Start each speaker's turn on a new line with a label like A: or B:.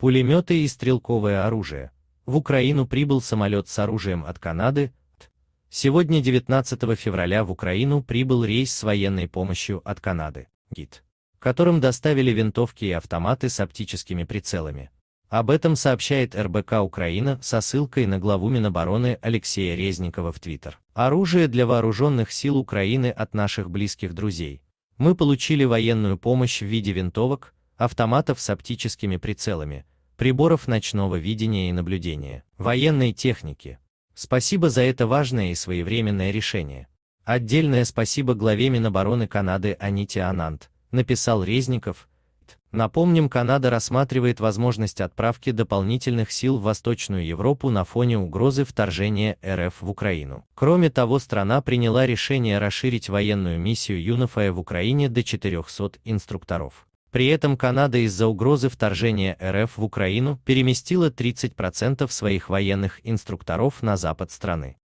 A: пулеметы и стрелковое оружие. В Украину прибыл самолет с оружием от Канады. Сегодня 19 февраля в Украину прибыл рейс с военной помощью от Канады, гид, которым доставили винтовки и автоматы с оптическими прицелами. Об этом сообщает РБК Украина со ссылкой на главу Минобороны Алексея Резникова в Твиттер. Оружие для вооруженных сил Украины от наших близких друзей. Мы получили военную помощь в виде винтовок, автоматов с оптическими прицелами, приборов ночного видения и наблюдения, военной техники. Спасибо за это важное и своевременное решение. Отдельное спасибо главе Минобороны Канады Аните Анант, написал Резников. Напомним, Канада рассматривает возможность отправки дополнительных сил в Восточную Европу на фоне угрозы вторжения РФ в Украину. Кроме того, страна приняла решение расширить военную миссию ЮНАФА в Украине до 400 инструкторов. При этом Канада из-за угрозы вторжения РФ в Украину переместила 30% своих военных инструкторов на запад страны.